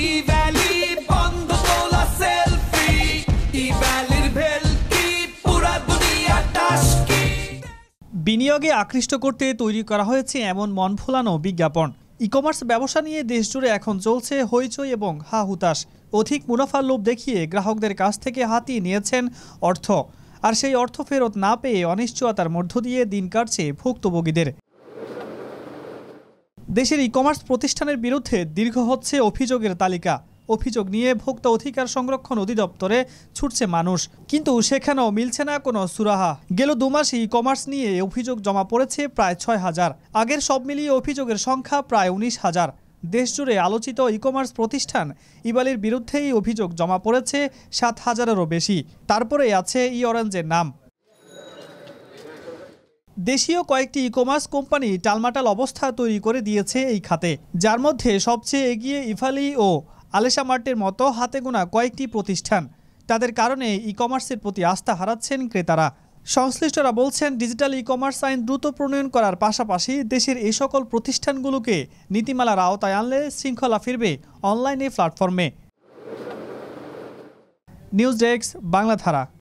বিনিয়োগে আকৃষ্ট করতে তৈরি করা হয়েছে এমন মন ফোলানো বিজ্ঞাপন ই কমার্স ব্যবসা নিয়ে দেশজুড়ে এখন চলছে হইচই এবং হা হুতাশ অধিক মুনাফার লোভ দেখিয়ে গ্রাহকদের কাছ থেকে হাতিয়ে নিয়েছেন অর্থ আর সেই অর্থ ফেরত না পেয়ে অনিশ্চয়তার মধ্য দিয়ে দিন কাটছে ভুক্তভোগীদের দেশের ই কমার্স প্রতিষ্ঠানের বিরুদ্ধে দীর্ঘ হচ্ছে অভিযোগের তালিকা অভিযোগ নিয়ে ভোক্তা অধিকার সংরক্ষণ অধিদপ্তরে ছুটছে মানুষ কিন্তু সেখানেও মিলছে না কোনো সুরাহা গেল দু মাসে ই কমার্স নিয়ে অভিযোগ জমা পড়েছে প্রায় ছয় হাজার আগের সব মিলিয়ে অভিযোগের সংখ্যা প্রায় উনিশ হাজার দেশজুড়ে আলোচিত ই কমার্স প্রতিষ্ঠান ইবালির বিরুদ্ধেই অভিযোগ জমা পড়েছে সাত হাজারেরও বেশি তারপরে আছে ই অরেঞ্জের নাম দেশীয় কয়েকটি ইকমার্স কোম্পানি টালমাটাল অবস্থা তৈরি করে দিয়েছে এই খাতে যার মধ্যে সবচেয়ে এগিয়ে ইফালি ও আলেসা মার্টের মতো হাতে গোনা কয়েকটি প্রতিষ্ঠান তাদের কারণে ই কমার্সের প্রতি আস্থা হারাচ্ছেন ক্রেতারা সংশ্লিষ্টরা বলছেন ডিজিটাল ই কমার্স আইন দ্রুত প্রণয়ন করার পাশাপাশি দেশের এই সকল প্রতিষ্ঠানগুলোকে নীতিমালার আওতায় আনলে শৃঙ্খলা ফিরবে অনলাইনে প্ল্যাটফর্মে নিউজ ডেস্ক বাংলাধারা